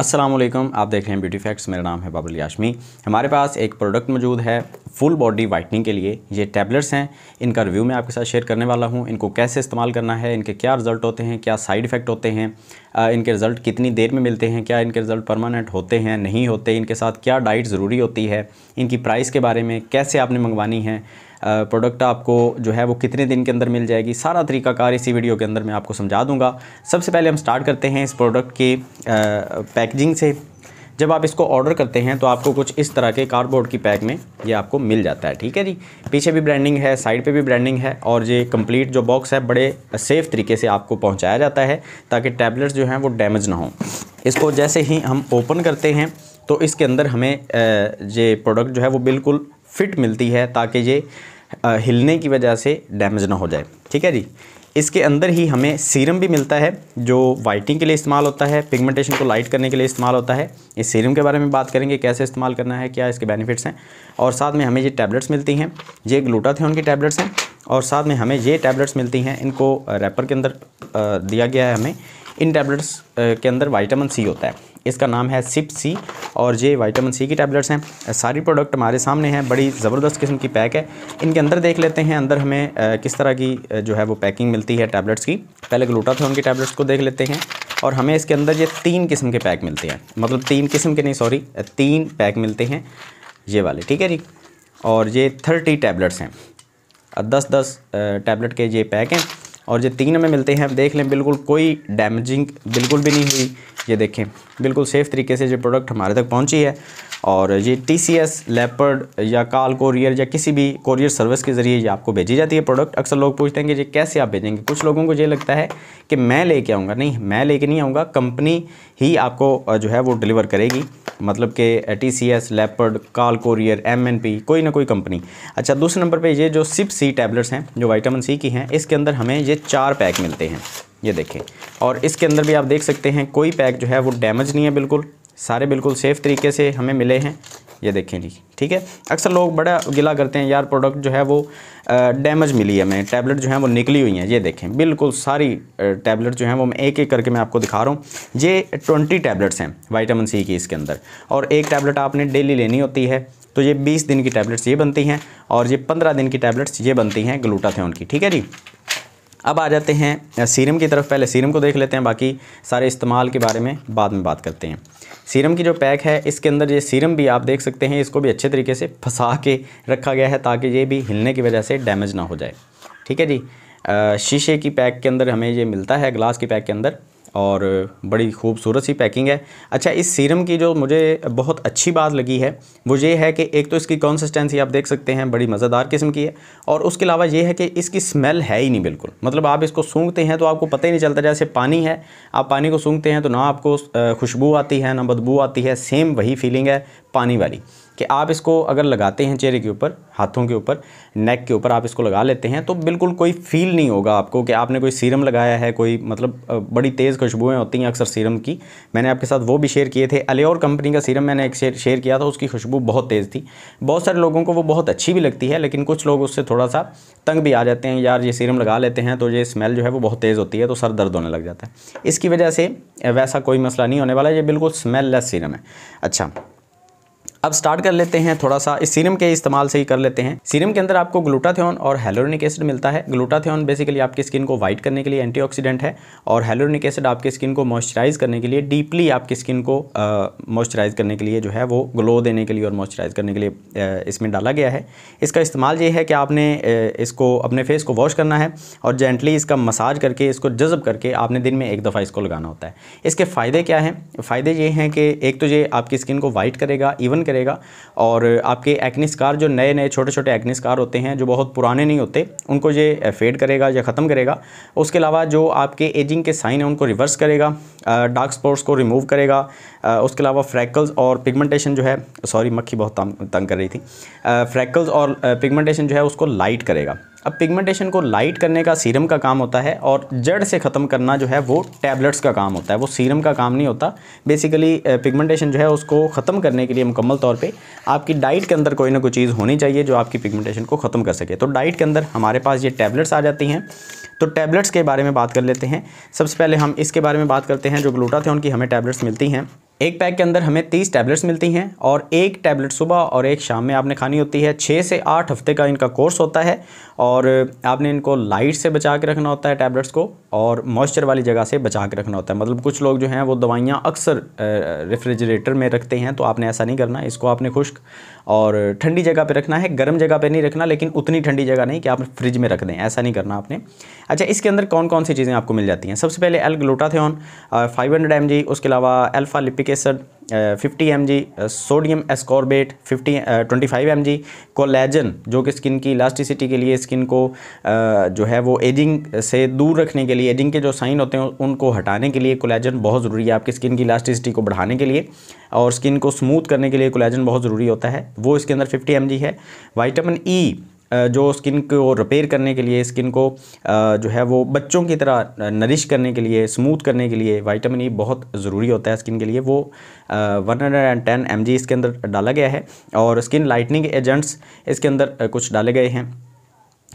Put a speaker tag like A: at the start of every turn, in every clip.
A: अस्सलाम वालेकुम आप देख रहे हैं ब्यूटी फैक्ट्स मेरा नाम है बाबुल याशमी हमारे पास एक प्रोडक्ट मौजूद है फुल बॉडी वाइटनिंग के लिए ये टैबलेट्स हैं इनका रिव्यू मैं आपके साथ शेयर करने वाला हूँ इनको कैसे इस्तेमाल करना है इनके क्या रिजल्ट होते हैं क्या साइड इफ़ेक्ट होते हैं इनके रिज़ल्ट कितनी देर में मिलते हैं क्या इनके रिज़ल्ट परमानेंट होते हैं नहीं होते इनके साथ क्या डाइट ज़रूरी होती है इनकी प्राइस के बारे में कैसे आपने मंगवानी है प्रोडक्ट आपको जो है वो कितने दिन के अंदर मिल जाएगी सारा तरीकाकार इसी वीडियो के अंदर मैं आपको समझा दूंगा सबसे पहले हम स्टार्ट करते हैं इस प्रोडक्ट की पैकेजिंग से जब आप इसको ऑर्डर करते हैं तो आपको कुछ इस तरह के कार्डबोर्ड की पैक में ये आपको मिल जाता है ठीक है जी पीछे भी ब्रांडिंग है साइड पे भी ब्रांडिंग है और ये कंप्लीट जो बॉक्स है बड़े सेफ़ तरीके से आपको पहुंचाया जाता है ताकि टैबलेट्स जो हैं वो डैमेज ना हो इसको जैसे ही हम ओपन करते हैं तो इसके अंदर हमें ये प्रोडक्ट जो है वो बिल्कुल फिट मिलती है ताकि ये हिलने की वजह से डैमेज ना हो जाए ठीक है जी इसके अंदर ही हमें सीरम भी मिलता है जो वाइटिंग के लिए इस्तेमाल होता है पिगमेंटेशन को लाइट करने के लिए इस्तेमाल होता है इस सीरम के बारे में बात करेंगे कैसे इस्तेमाल करना है क्या इसके बेनिफिट्स हैं और साथ में हमें ये टैबलेट्स मिलती हैं ये ग्लूटाथियन की टैबलेट्स हैं और साथ में हमें ये टैबलेट्स मिलती हैं इनको रैपर के अंदर दिया गया है हमें इन टैबलेट्स के अंदर वाइटामिन सी होता है इसका नाम है सिप सी और ये वाइटामिन सी की टैबलेट्स हैं सारी प्रोडक्ट हमारे सामने हैं बड़ी ज़बरदस्त किस्म की पैक है इनके अंदर देख लेते हैं अंदर हमें किस तरह की जो है वो पैकिंग मिलती है टैबलेट्स की पहले ग्लूटाथोन की टैबलेट्स को देख लेते हैं और हमें इसके अंदर ये तीन किस्म के पैक मिलते हैं मतलब तीन किस्म के नहीं सॉरी तीन पैक मिलते हैं ये वाले ठीक है जी और ये थर्टी टैबलेट्स हैं दस दस टैबलेट के ये पैक हैं और ये तीन में मिलते हैं देख लें बिल्कुल कोई डैमेजिंग बिल्कुल भी नहीं हुई ये देखें बिल्कुल सेफ़ तरीके से ये प्रोडक्ट हमारे तक पहुंची है और ये टी सी एस लेपर्ड या काल कोरियर या किसी भी कोरियर सर्विस के ज़रिए ये आपको भेजी जाती है प्रोडक्ट अक्सर लोग पूछते हैं कि ये कैसे आप भेजेंगे कुछ लोगों को ये लगता है कि मैं लेके आऊँगा नहीं मैं लेके नहीं आऊँगा कंपनी ही आपको जो है वो डिलीवर करेगी मतलब कि T C S leopard call courier M N P कोई ना कोई कंपनी अच्छा दूसरे नंबर पे ये जो सिप सी टैबलेट्स हैं जो वाइटामिन सी की हैं इसके अंदर हमें ये चार पैक मिलते हैं ये देखें और इसके अंदर भी आप देख सकते हैं कोई पैक जो है वो डैमेज नहीं है बिल्कुल सारे बिल्कुल सेफ़ तरीके से हमें मिले हैं ये देखें जी ठीक है अक्सर लोग बड़ा गिला करते हैं यार प्रोडक्ट जो है वो डैमेज मिली है मैं टैबलेट जो है वो निकली हुई हैं ये देखें बिल्कुल सारी टैबलेट जो हैं वो मैं एक एक करके मैं आपको दिखा रहा हूँ ये ट्वेंटी टैबलेट्स हैं वाइटामिन सी की इसके अंदर और एक टैबलेट आपने डेली लेनी होती है तो ये बीस दिन की टैबलेट्स ये बनती हैं और ये पंद्रह दिन की टैबलेट्स ये बनती हैं ग्लूटाथेन की ठीक है जी अब आ जाते हैं सीरम की तरफ पहले सीरम को देख लेते हैं बाकी सारे इस्तेमाल के बारे में बाद में बात करते हैं सीरम की जो पैक है इसके अंदर ये सीरम भी आप देख सकते हैं इसको भी अच्छे तरीके से फंसा के रखा गया है ताकि ये भी हिलने की वजह से डैमेज ना हो जाए ठीक है जी शीशे की पैक के अंदर हमें ये मिलता है ग्लास की पैक के अंदर और बड़ी खूबसूरत सी पैकिंग है अच्छा इस सीरम की जो मुझे बहुत अच्छी बात लगी है वो ये है कि एक तो इसकी कंसिस्टेंसी आप देख सकते हैं बड़ी मज़ेदार किस्म की है और उसके अलावा ये है कि इसकी स्मेल है ही नहीं बिल्कुल मतलब आप इसको सूंघते हैं तो आपको पता ही नहीं चलता जैसे पानी है आप पानी को सूंघते हैं तो ना आपको खुशबू आती है ना बदबू आती है सेम वही फीलिंग है पानी वाली कि आप इसको अगर लगाते हैं चेहरे के ऊपर हाथों के ऊपर नेक के ऊपर आप इसको लगा लेते हैं तो बिल्कुल कोई फील नहीं होगा आपको कि आपने कोई सीरम लगाया है कोई मतलब बड़ी तेज़ खुशबुएँ होती हैं अक्सर सीरम की मैंने आपके साथ वो भी शेयर किए थे अलेर कंपनी का सीरम मैंने एक शेयर शेयर किया था उसकी खुशबू बहुत तेज़ थी बहुत सारे लोगों को वो बहुत अच्छी भी लगती है लेकिन कुछ लोग उससे थोड़ा सा तंग भी आ जाते हैं यार ये सीरम लगा लेते हैं तो ये स्मेल जो है वो बहुत तेज़ होती है तो सर दर्द होने लग जाता है इसकी वजह से वैसा कोई मसला नहीं होने वाला ये बिल्कुल स्मेल लेस सीरम है अच्छा अब स्टार्ट कर लेते हैं थोड़ा सा इस सीरम के इस्तेमाल से ही कर लेते हैं सीरम के अंदर आपको ग्लूटाथ्योन और हेलोनिक एसिड मिलता है ग्लूटाथ्योन बेसिकली आपकी स्किन को वाइट करने के लिए एंटीऑक्सीडेंट है और हेलोनिक एसिड आपकी स्किन को मॉइस्चराइज करने के लिए डीपली आपकी स्किन को मॉइस्चराइज करने के लिए जो है वो ग्लो देने के लिए और मॉइस्चराइज करने के लिए इसमें डाला गया है इसका इस्तेमाल ये है कि आपने इसको अपने फेस को वॉश करना है और जेंटली इसका मसाज करके इसको जज्ब करके आपने दिन में एक दफ़ा इसको लगाना होता है इसके फ़ायदे क्या हैं फ़ायदे ये हैं कि एक तो ये आपकी स्किन को वाइट करेगा इवन करेगा और आपके एक्निस्कार जो नए नए छोटे छोटे एक्निस्कार होते हैं जो बहुत पुराने नहीं होते उनको ये फेड करेगा या ख़त्म करेगा उसके अलावा जो आपके एजिंग के साइन हैं उनको रिवर्स करेगा डार्क स्पॉट्स को रिमूव करेगा उसके अलावा फ्रैकल्स और पिगमेंटेशन जो है सॉरी मक्खी बहुत तंग कर रही थी फ्रैकल्स और पिगमेंटेशन जो है उसको लाइट करेगा अब पिगमेंटेशन को लाइट करने का सीरम का काम होता है और जड़ से ख़त्म करना जो है वो टैबलेट्स का काम होता है वो सीरम का काम नहीं होता बेसिकली पिगमेंटेशन जो है उसको ख़त्म करने के लिए मुकम्मल तौर पे आपकी डाइट के अंदर कोई ना कोई चीज़ होनी चाहिए जो आपकी पिगमेंटेशन को ख़त्म कर सके तो डाइट के अंदर हमारे पास ये टैबलेट्स आ जाती हैं तो टैबलेट्स के बारे में बात कर लेते हैं सबसे पहले हम इसके बारे में बात करते हैं जो थे की हमें टैबलेट्स मिलती हैं एक पैक के अंदर हमें तीस टैबलेट्स मिलती हैं और एक टैबलेट सुबह और एक शाम में आपने खानी होती है छः से आठ हफ्ते का इनका कोर्स होता है और आपने इनको लाइट से बचा के रखना होता है टैबलेट्स को और मॉइस्चर वाली जगह से बचा के रखना होता है मतलब कुछ लोग जो हैं वो दवाइयाँ अक्सर रेफ्रिजरेटर में रखते हैं तो आपने ऐसा नहीं करना इसको आपने खुश्क और ठंडी जगह पे रखना है गर्म जगह पे नहीं रखना लेकिन उतनी ठंडी जगह नहीं कि आप फ्रिज में रख दें ऐसा नहीं करना आपने अच्छा इसके अंदर कौन कौन सी चीज़ें आपको मिल जाती हैं सबसे पहले एल ग्लूटाथेन फाइव हंड्रेड उसके अलावा alpha lipoic acid fifty M G sodium ascorbate fifty twenty five M G collagen जो कि स्किन की इलास्टिसिटी के लिए स्किन को जो है वो एजिंग से दूर रखने के लिए एजिंग के जो साइन होते हैं उनको हटाने के लिए कोलेजन बहुत ज़रूरी है आपकी स्किन की इलास्टिसिटी को बढ़ाने के लिए और स्किन को स्मूथ करने के लिए कोलेजन बहुत ज़रूरी होता है वो इसके अंदर फिफ्टी एम है वाइटामिन ई e, जो स्किन को रिपेयर करने के लिए स्किन को जो है वो बच्चों की तरह नरिश करने के लिए स्मूथ करने के लिए वाइटामिन ई e बहुत ज़रूरी होता है स्किन के लिए वो वन हंड्रेड इसके अंदर डाला गया है और स्किन लाइटनिंग एजेंट्स इसके अंदर कुछ डाले गए हैं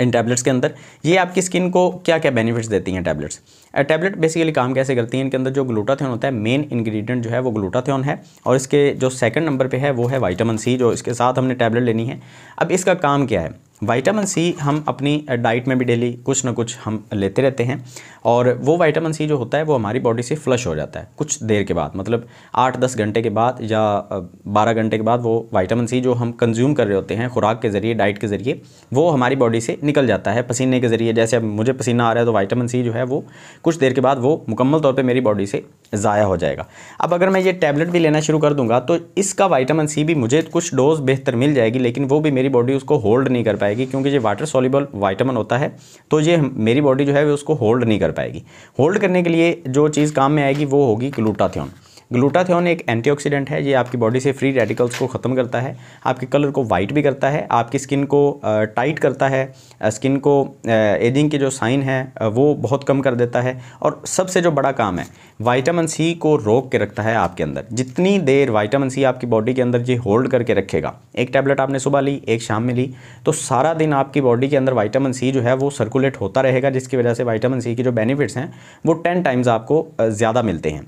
A: इन टैबलेट्स के अंदर ये आपकी स्किन को क्या क्या बेनिफिट्स देती हैं टैबलेट्स टैबलेट बेसिकली काम कैसे करती हैं इनके अंदर जो ग्लूटाथियन होता है मेन इंग्रेडिएंट जो है वो ग्लूटाथियन है और इसके जो सेकंड नंबर पे है वो है विटामिन सी जो इसके साथ हमने टैबलेट लेनी है अब इसका काम क्या है वाइटामिन सी हम अपनी डाइट में भी डेली कुछ ना कुछ हम लेते रहते हैं और वो विटामिन सी जो होता है वो हमारी बॉडी से फ्लश हो जाता है कुछ देर के बाद मतलब आठ दस घंटे के बाद या बारह घंटे के बाद वो वाइटामिन सी जो हम कंज्यूम कर रहे होते हैं खुराक के ज़रिए डाइट के ज़रिए वो हमारी बॉडी से निकल जाता है पसीने के ज़रिए जैसे अब मुझे पसीना आ रहा है तो वाइटामिन सी जो है वो कुछ देर के बाद वो मुकम्मल तौर पर मेरी बॉडी से ज़ाया हो जाएगा अब अगर मैं ये टैबलेट भी लेना शुरू कर दूंगा तो इसका वाइटामिन सी भी मुझे कुछ डोज बेहतर मिल जाएगी लेकिन वो भी मेरी बॉडी उसको होल्ड नहीं कर पाएगी क्योंकि ये वाटर सोलिबल वाइटामिन होता है तो ये मेरी बॉडी जो है वो उसको होल्ड नहीं कर पाएगी होल्ड करने के लिए जो चीज़ काम में आएगी वो होगी ग्लूटाथियोन ग्लूटाथियोन एक एंटीऑक्सीडेंट है ये आपकी बॉडी से फ्री रेडिकल्स को ख़त्म करता है आपके कलर को वाइट भी करता है आपकी स्किन को टाइट करता है स्किन को एजिंग के जो साइन है वो बहुत कम कर देता है और सबसे जो बड़ा काम है वाइटामिन सी को रोक के रखता है आपके अंदर जितनी देर वाइटामिन सी आपकी बॉडी के अंदर ये होल्ड करके रखेगा एक टैबलेट आपने सुबह ली एक शाम में ली तो सारा दिन आपकी बॉडी के अंदर वाइटामिन सी जो है वो सर्कुलेट होता रहेगा जिसकी वजह से वाइटामिन सी के जो बेनिफिट्स हैं वो टेन टाइम्स आपको ज़्यादा मिलते हैं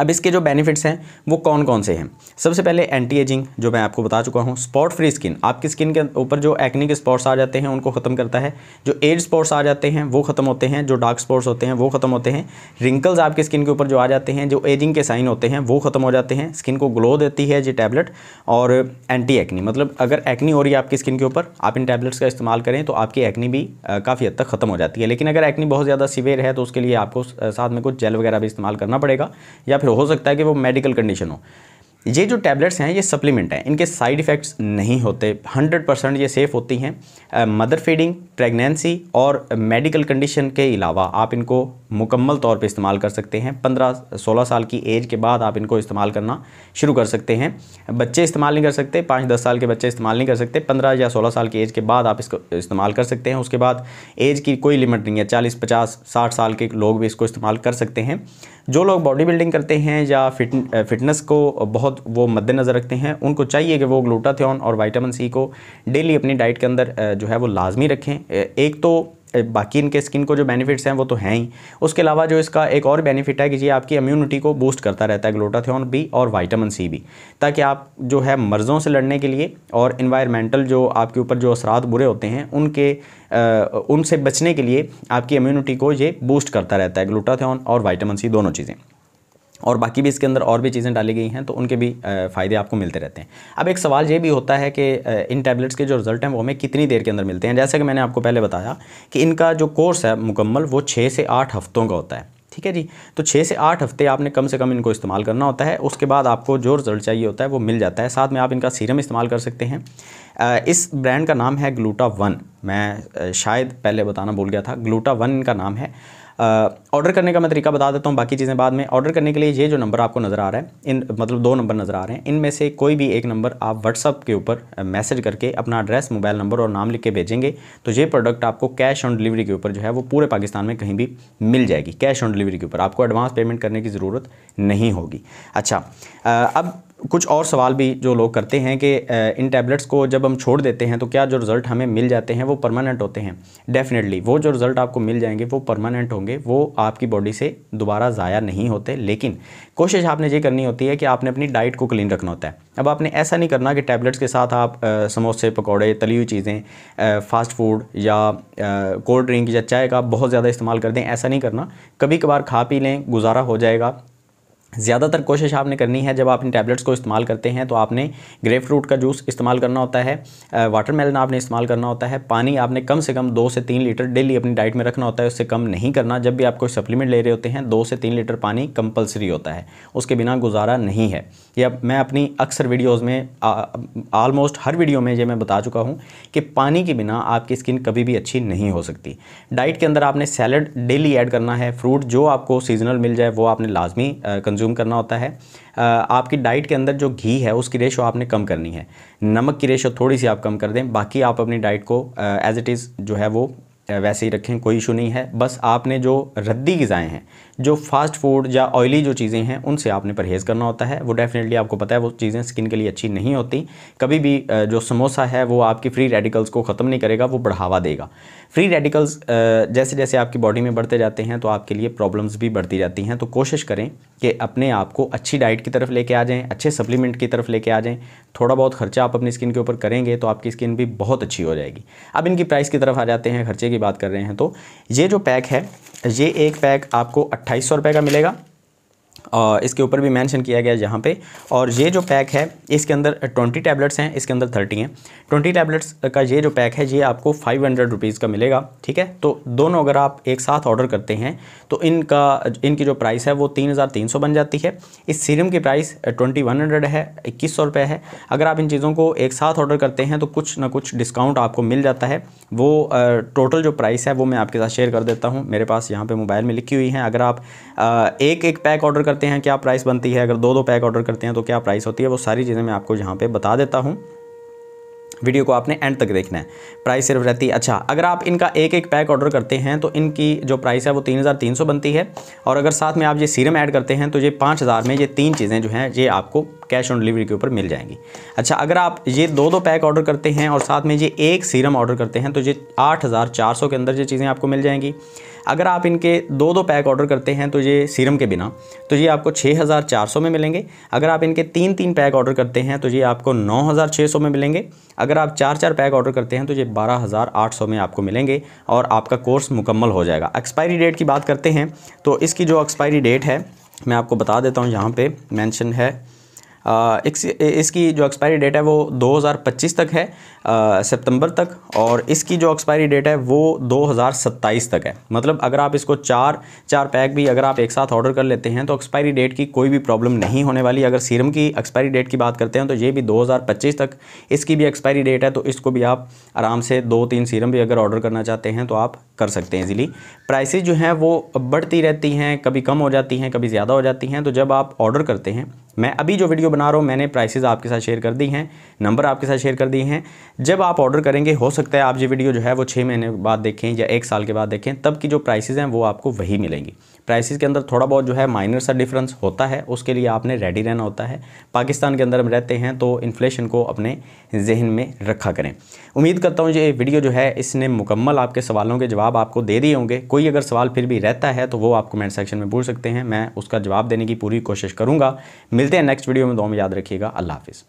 A: अब इसके जो बेनिफिट्स हैं वो कौन कौन से हैं सबसे पहले एंटी एजिंग जो मैं आपको बता चुका हूँ स्पॉट फ्री स्किन आपकी स्किन के ऊपर जो एक्नी के स्पॉट्स आ जाते हैं उनको ख़त्म करता है जो एज स्पॉट्स आ जाते हैं वो ख़त्म होते हैं जो डार्क स्पॉट्स होते हैं वो ख़त्म होते हैं रिंकल्स आपकी स्किन के ऊपर जो आ जाते हैं जो एजिंग के साइन होते हैं वो ख़त्म हो जाते हैं स्किन को ग्लो देती है ये टैबलेट और एंटी एक्नी मतलब अगर एक्नी हो रही है आपकी स्किन के ऊपर आप इन टैबलेट्स का इस्तेमाल करें तो आपकी एक्नी भी काफ़ी हद तक ख़त्म हो जाती है लेकिन अगर एक्नी बहुत ज़्यादा सीवियर है तो उसके लिए आपको साथ में कुछ जेल वगैरह भी इस्तेमाल करना पड़ेगा या फिर हो सकता है कि वो मेडिकल कंडीशन हो ये जो टैबलेट्स हैं ये सप्लीमेंट हैं इनके साइड इफ़ेक्ट्स नहीं होते 100 परसेंट ये सेफ़ होती हैं मदर फीडिंग प्रेगनेंसी और मेडिकल कंडीशन के अलावा आप इनको मुकम्मल तौर पे इस्तेमाल कर सकते हैं 15 16 साल की एज के बाद आप इनको इस्तेमाल करना शुरू कर सकते हैं बच्चे इस्तेमाल नहीं कर सकते पाँच दस साल के बच्चे इस्तेमाल नहीं कर सकते पंद्रह या सोलह साल की एज के बाद आप इसको इस्तेमाल कर सकते हैं उसके बाद एज की कोई लिमिट नहीं है चालीस पचास साठ साल के लोग भी इसको इस्तेमाल कर सकते हैं जो लोग बॉडी बिल्डिंग करते हैं या फिट फिटनेस को बहुत वो मद्देनज़र रखते हैं उनको चाहिए कि वो ग्लूटाथियन और वाइटामिन सी को डेली अपनी डाइट के अंदर जो है वो लाजमी रखें एक तो बाकी इनके स्किन को जो बेनिफिट्स हैं वो तो हैं ही उसके अलावा जो इसका एक और बेनिफिट है कि ये आपकी इम्यूनिटी को बूस्ट करता रहता है ग्लोटाथ्योन बी और वाइटामिन सी भी ताकि आप जो है मर्ज़ों से लड़ने के लिए और इन्वायरमेंटल जो आपके ऊपर जो असरात बुरे होते हैं उनके उनसे बचने के लिए आपकी इम्यूनिटी को ये बूस्ट करता रहता है ग्लूटाथ्योन और वाइटामिन सी दोनों चीज़ें और बाकी भी इसके अंदर और भी चीज़ें डाली गई हैं तो उनके भी फ़ायदे आपको मिलते रहते हैं अब एक सवाल ये भी होता है कि इन टैबलेट्स के जो रिज़ल्ट हैं वो हमें कितनी देर के अंदर मिलते हैं जैसे कि मैंने आपको पहले बताया कि इनका जो कोर्स है मुकम्मल वो छः से आठ हफ्तों का होता है ठीक है जी तो छः से आठ हफ्ते आपने कम से कम इनको इस्तेमाल करना होता है उसके बाद आपको जो रिज़ल्ट चाहिए होता है वो मिल जाता है साथ में आप इनका सीरम इस्तेमाल कर सकते हैं इस ब्रांड का नाम है ग्लूटा वन मैं शायद पहले बताना भूल गया था ग्लूटा वन का नाम है ऑर्डर करने का मैं तरीका बता देता हूँ बाकी चीज़ें बाद में ऑर्डर करने के लिए ये जो नंबर आपको नज़र आ रहा है इन मतलब दो नंबर नज़र आ रहे हैं इनमें से कोई भी एक नंबर आप व्हाट्सअप के ऊपर मैसेज करके अपना एड्रेस मोबाइल नंबर और नाम लिख के भेजेंगे तो ये प्रोडक्ट आपको कैश ऑन डिलीवरी के ऊपर जो है वो पूरे पाकिस्तान में कहीं भी मिल जाएगी कैश ऑन डिलीवरी के ऊपर आपको एडवांस पेमेंट करने की ज़रूरत नहीं होगी अच्छा अब कुछ और सवाल भी जो लोग करते हैं कि इन टैबलेट्स को जब हम छोड़ देते हैं तो क्या जो रिज़ल्ट हमें मिल जाते हैं वो परमानेंट होते हैं डेफ़िनेटली वो जो रिज़ल्ट आपको मिल जाएंगे वो परमानेंट होंगे वो आपकी बॉडी से दोबारा ज़ाया नहीं होते लेकिन कोशिश आपने ये करनी होती है कि आपने अपनी डाइट को क्लीन रखना होता है अब आपने ऐसा नहीं करना कि टैबलेट्स के साथ आप समोसे पकौड़े तली हुई चीज़ें फ़ास्ट फूड या कोल्ड ड्रिंक या चाय का बहुत ज़्यादा इस्तेमाल कर दें ऐसा नहीं करना कभी कभार खा पी लें गुजारा हो जाएगा ज़्यादातर कोशिश आपने करनी है जब आप इन टैबलेट्स को इस्तेमाल करते हैं तो आपने ग्रेप फ्रूट का जूस इस्तेमाल करना होता है वाटरमेलन आपने इस्तेमाल करना होता है पानी आपने कम से कम दो से तीन लीटर डेली अपनी डाइट में रखना होता है उससे कम नहीं करना जब भी आप कोई सप्लीमेंट ले रहे होते हैं दो से तीन लीटर पानी कंपलसरी होता है उसके बिना गुजारा नहीं है यह मैं अपनी अक्सर वीडियोज़ में आलमोस्ट हर वीडियो में ये मैं बता चुका हूँ कि पानी के बिना आपकी स्किन कभी भी अच्छी नहीं हो सकती डाइट के अंदर आपने सैलड डेली ऐड करना है फ्रूट जो आपको सीजनल मिल जाए वो आपने लाजमी कंज्यूम कंज्यूम करना होता है आपकी डाइट के अंदर जो घी है उसकी रेशो आपने कम करनी है नमक की रेशो थोड़ी सी आप कम कर दें बाकी आप अपनी डाइट को एज इट इज़ जो है वो वैसे ही रखें कोई इशू नहीं है बस आपने जो रद्दी गज़ाएँ हैं जो फास्ट फूड या ऑयली जो चीज़ें हैं उनसे आपने परहेज़ करना होता है वो डेफिनेटली आपको पता है वो चीज़ें स्किन के लिए अच्छी नहीं होती कभी भी जो समोसा है वो आपकी फ्री रेडिकल्स को ख़त्म नहीं करेगा वो बढ़ावा देगा फ्री रेडिकल्स जैसे जैसे आपकी बॉडी में बढ़ते जाते हैं तो आपके लिए प्रॉब्लम्स भी बढ़ती जाती हैं तो कोशिश करें कि अपने आप को अच्छी डाइट की तरफ लेके आ जाएँ अच्छे सप्लीमेंट की तरफ लेके आ जाएँ थोड़ा बहुत खर्चा आप अपनी स्किन के ऊपर करेंगे तो आपकी स्किन भी बहुत अच्छी हो जाएगी अब इनकी प्राइस की तरफ आ जाते हैं खर्चे की बात कर रहे हैं तो ये जो पैक है ये एक पैक आपको अट्ठाईस सौ रुपये का मिलेगा इसके ऊपर भी मैंशन किया गया जहाँ पे और ये जो पैक है इसके अंदर ट्वेंटी टैबलेट्स हैं इसके अंदर थर्टी हैं ट्वेंटी टैबलेट्स का ये जो पैक है ये आपको फाइव हंड्रेड रुपीज़ का मिलेगा ठीक है तो दोनों अगर आप एक साथ ऑर्डर करते हैं तो इनका इनकी जो प्राइस है वो तीन हज़ार तीन सौ बन जाती है इस सीरम की प्राइस ट्वेंटी वन हंड्रेड है इक्कीस सौ रुपये है अगर आप इन चीज़ों को एक साथ ऑर्डर करते हैं तो कुछ ना कुछ डिस्काउंट आपको मिल जाता है वो टोटल जो प्राइस है वो मैं आपके साथ शेयर कर देता हूँ मेरे पास यहाँ पर मोबाइल में लिखी हुई है अगर आप एक एक पैक ऑर्डर करते करते हैं क्या प्राइस बनती है अगर दो दो पैक ऑर्डर करते हैं तो क्या प्राइस होती है वो सारी चीज़ें मैं आपको यहाँ पर बता देता हूँ वीडियो को आपने एंड तक देखना है प्राइस सिर्फ रहती है अच्छा अगर आप इनका एक एक पैक ऑर्डर करते हैं तो इनकी जो प्राइस है वो तीन हज़ार तीन सौ बनती है और अगर साथ में आप ये सीरम ऐड करते हैं तो ये पाँच हज़ार में ये तीन चीज़ें जो हैं ये आपको कैश ऑन डिलीवरी के ऊपर मिल जाएंगी अच्छा अगर आप ये दो दो पैक ऑर्डर करते हैं और साथ में ये एक सीरम ऑर्डर करते हैं तो ये आठ हज़ार चार सौ के अंदर ये चीज़ें आपको मिल जाएंगी अगर आप इनके दो दो पैक ऑर्डर करते हैं तो ये सीरम के बिना तो ये आपको 6400 में मिलेंगे अगर आप इनके तीन तीन पैक ऑर्डर करते हैं तो ये आपको 9600 में मिलेंगे अगर आप चार चार पैक ऑर्डर करते हैं तो ये 12800 में आपको मिलेंगे और आपका कोर्स मुकम्मल हो जाएगा एक्सपायरी डेट की बात करते हैं तो इसकी जो एक्सपायरी डेट है मैं आपको बता देता हूँ यहाँ पर मैंशन है इसकी जो एक्सपायरी डेट है वो 2025 तक है सितंबर तक और इसकी जो एक्सपायरी डेट है वो 2027 तक है मतलब अगर आप इसको चार चार पैक भी अगर आप एक साथ ऑर्डर कर लेते हैं तो एक्सपायरी डेट की कोई भी प्रॉब्लम नहीं होने वाली अगर सीरम की एक्सपायरी डेट की बात करते हैं तो ये भी 2025 तक इसकी भी एक्सपायरी डेट है तो इसको भी आप आराम से दो तीन सीरम भी अगर ऑर्डर करना चाहते हैं तो आप कर सकते हैं इजीली प्राइसेज जो हैं वो बढ़ती रहती हैं कभी कम हो जाती हैं कभी ज़्यादा हो जाती हैं तो जब आप ऑर्डर करते हैं मैं अभी जो वीडियो बना रहा हूँ मैंने प्राइसेस आपके साथ शेयर कर दी हैं नंबर आपके साथ शेयर कर दिए हैं जब आप ऑर्डर करेंगे हो सकता है आप ये वीडियो जो है वो छः महीने बाद देखें या एक साल के बाद देखें तब की जो प्राइसेज हैं वो आपको वही मिलेंगी प्राइसेज के अंदर थोड़ा बहुत जो है माइनर सा डिफरेंस होता है उसके लिए आपने रेडी रहना होता है पाकिस्तान के अंदर हम रहते हैं तो इन्फ्लेशन को अपने जहन में रखा करें उम्मीद करता हूँ ये वीडियो जो है इसने मुकम्मल आपके सवालों के जवाब आपको दे दिए होंगे कोई अगर सवाल फिर भी रहता है तो वो आप कमेंट सेक्शन में पूछ सकते हैं मैं उसका जवाब देने की पूरी कोशिश करूँगा मिलते हैं नेक्स्ट वीडियो में दो तो में याद रखिएगा अल्लाह हाफिज़